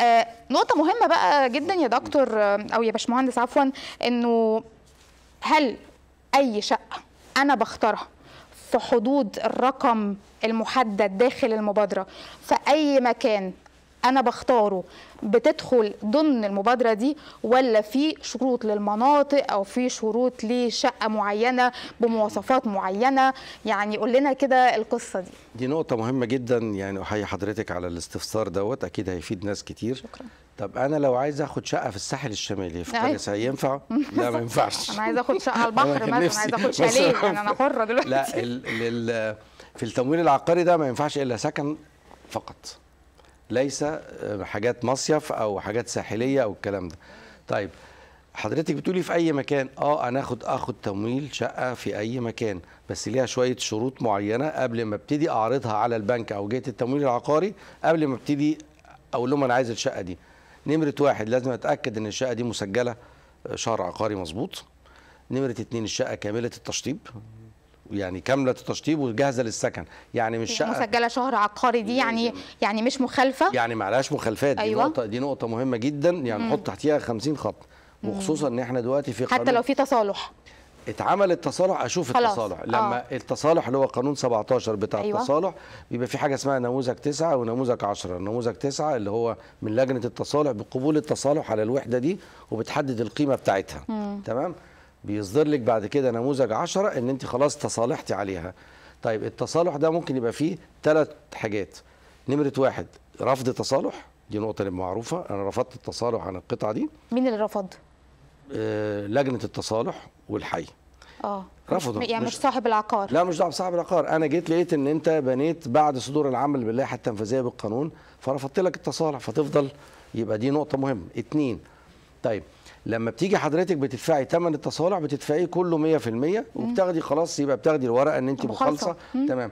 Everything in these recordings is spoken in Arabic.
آه، نقطه مهمه بقى جدا يا دكتور آه، او يا باشمهندس عفوا انه هل اي شقه انا بختارها في حدود الرقم المحدد داخل المبادره في اي مكان انا بختاره بتدخل ضمن المبادره دي ولا في شروط للمناطق او في شروط لشقه معينه بمواصفات معينه يعني قول لنا كده القصه دي دي نقطه مهمه جدا يعني احيي حضرتك على الاستفسار دوت اكيد هيفيد ناس كتير شكرا طب انا لو عايز اخد شقه في الساحل الشمالي في أيوه. قريه ينفع لا ما ينفعش انا عايز اخد شقه على البحر مثلا عايز اخد شاليه يعني انا حره دلوقتي لا في التمويل العقاري ده ما ينفعش الا سكن فقط ليس آه، حاجات مصيف او حاجات ساحليه او الكلام ده طيب حضرتك بتقولي في اي مكان اه انا اخد اخد تمويل شقه في اي مكان بس ليها شويه شروط معينه قبل ما ابتدي اعرضها على البنك او جهه التمويل العقاري قبل ما ابتدي اقول لهم انا عايز الشقه دي نمره واحد لازم اتاكد ان الشقه دي مسجله آه، شهر عقاري مظبوط نمره اتنين الشقه كامله التشطيب يعني كامله التشطيب وجاهزه للسكن يعني مش يعني مسجله شهر عقاري دي يعني يعني مش مخالفه يعني ما عليهاش مخالفات أيوة. دي نقطه دي نقطه مهمه جدا يعني نحط تحتيها 50 خط وخصوصا ان احنا دلوقتي في حتى لو في تصالح اتعمل التصالح اشوف خلاص. التصالح لما آه. التصالح اللي هو قانون 17 بتاع أيوة. التصالح بيبقى في حاجه اسمها نموذج 9 ونموذج 10 نموذج 9 اللي هو من لجنه التصالح بقبول التصالح على الوحده دي وبتحدد القيمه بتاعتها مم. تمام بيصدر لك بعد كده نموذج 10 ان انت خلاص تصالحتي عليها طيب التصالح ده ممكن يبقى فيه ثلاث حاجات نمره واحد رفض تصالح دي نقطه معروفه انا رفضت التصالح عن القطعه دي مين اللي رفض آه لجنه التصالح والحي اه رفضوا يعني مش, صاحب العقار لا مش صاحب العقار انا جيت لقيت ان انت بنيت بعد صدور العمل باللائحه التنفيذيه بالقانون فرفضت لك التصالح فتفضل يبقى دي نقطه مهمه اثنين طيب لما بتيجي حضرتك بتدفعي ثمن التصالح بتدفعيه كله 100% وبتاخدي خلاص يبقى بتاخدي الورقه ان انت مخلصه تمام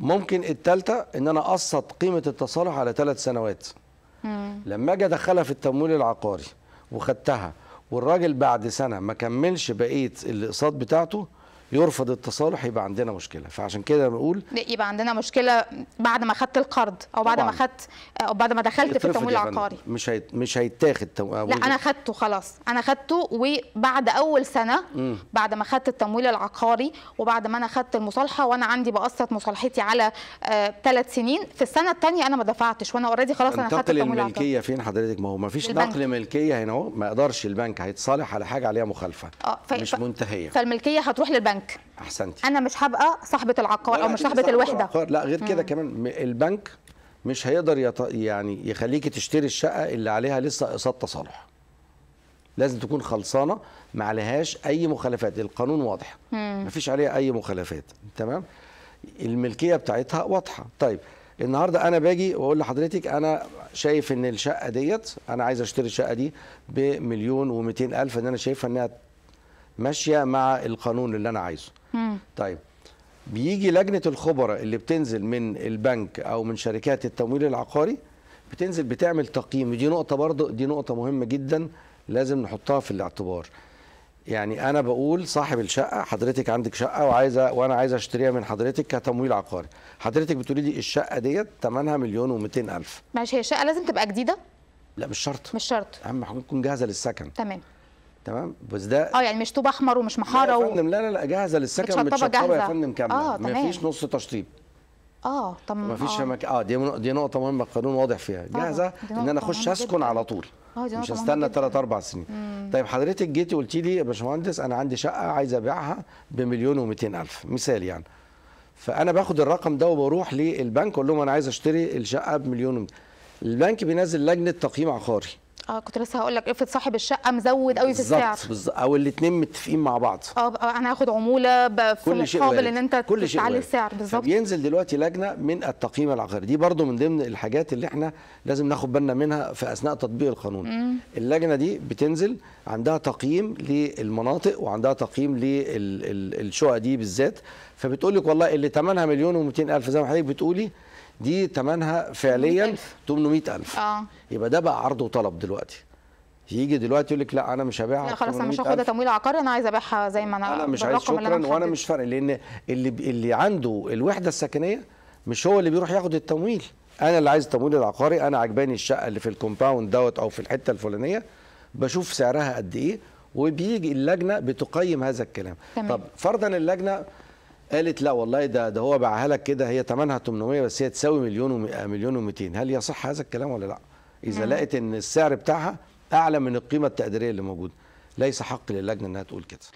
ممكن الثالثه ان انا اقسط قيمه التصالح على ثلاث سنوات مم. لما اجي ادخلها في التمويل العقاري وخدتها والراجل بعد سنه ما كملش بقيه الاقساط بتاعته يرفض التصالح يبقى عندنا مشكله فعشان كده بنقول يبقى عندنا مشكله بعد ما خدت القرض او بعد ما خدت او بعد ما دخلت في التمويل العقاري مش هي... مش هيتاخد تم... لا انا خدته خلاص انا خدته وبعد اول سنه م. بعد ما خدت التمويل العقاري وبعد ما انا خدت المصالحه وانا عندي بقسط مصالحتي على ثلاث آه سنين في السنه الثانيه انا ما دفعتش وانا اوريدي خلاص انا خدت التمويل العقاري الملكيه فين حضرتك ما هو ما فيش نقل ملكيه هنا اهو ما يقدرش البنك هيتصالح على حاجه عليها مخالفه آه ف... مش منتهيه فالملكيه هتروح للبنك البنك احسنتي انا مش هبقى صاحبه العقار او مش صاحبه الوحده العقار. لا غير كده كمان البنك مش هيقدر يط... يعني يخليكي تشتري الشقه اللي عليها لسه اقساط تصالح لازم تكون خلصانه ما عليهاش اي مخالفات القانون واضح ما فيش عليها اي مخالفات تمام الملكيه بتاعتها واضحه طيب النهارده انا باجي واقول لحضرتك انا شايف ان الشقه ديت انا عايز اشتري الشقه دي بمليون و الف ان انا شايفها انها ماشيه مع القانون اللي انا عايزه مم. طيب بيجي لجنه الخبراء اللي بتنزل من البنك او من شركات التمويل العقاري بتنزل بتعمل تقييم ودي نقطه برضه دي نقطه مهمه جدا لازم نحطها في الاعتبار يعني انا بقول صاحب الشقه حضرتك عندك شقه وعايزه وانا عايز اشتريها من حضرتك كتمويل عقاري حضرتك بتقولي لي الشقه ديت ثمنها مليون و الف ماشي هي الشقه لازم تبقى جديده لا مش شرط مش شرط اهم حاجه تكون جاهزه للسكن تمام تمام بس ده اه يعني مش طوب احمر ومش محاره لا يا فندم لا لا لا جاهزه للسكن متشطبه يا فندم كامله آه مفيش نص تشطيب اه طب مفيش آه. شبكه اه دي دي نقطه مهمه القانون واضح فيها جاهزه ان انا اخش اسكن على طول آه مش هستنى 3 4 سنين مم. طيب حضرتك جيتي قلتي لي يا باشمهندس انا عندي شقه عايز ابيعها بمليون و الف مثال يعني فانا باخد الرقم ده وبروح للبنك اقول لهم انا عايز اشتري الشقه بمليون و البنك بينزل لجنه تقييم عقاري اه كنت لسه هقول لك افرض صاحب الشقه مزود قوي في السعر بالظبط او الاثنين متفقين مع بعض اه انا هاخد عموله في مقابل ان انت كل شيء تعلي السعر بالظبط ينزل دلوقتي لجنه من التقييم العقاري دي برضو من ضمن الحاجات اللي احنا لازم ناخد بالنا منها في اثناء تطبيق القانون مم. اللجنه دي بتنزل عندها تقييم للمناطق وعندها تقييم للشقق دي بالذات فبتقول لك والله اللي ثمنها مليون و200 الف زي ما حضرتك بتقولي دي ثمنها فعليا 800000 اه يبقى ده بقى عرض وطلب دلوقتي يجي دلوقتي يقول لك لا انا مش هبيعها لا خلاص انا مش هاخدها تمويل عقاري انا عايز ابيعها زي ما انا انا مش عايز شكرا وانا مش فارق لان اللي اللي عنده الوحده السكنيه مش هو اللي بيروح ياخد التمويل انا اللي عايز التمويل العقاري انا عجباني الشقه اللي في الكومباوند دوت او في الحته الفلانيه بشوف سعرها قد ايه وبيجي اللجنه بتقيم هذا الكلام تمام. طب فرضا اللجنه قالت لا والله ده ده هو باعها لك كده هي ثمنها 800 بس هي تساوي مليون آه، مليون و200 هل يصح هذا الكلام ولا لا اذا مم. نعم. ان السعر بتاعها اعلى من القيمه التقديريه اللي موجوده ليس حق للجنه انها تقول كده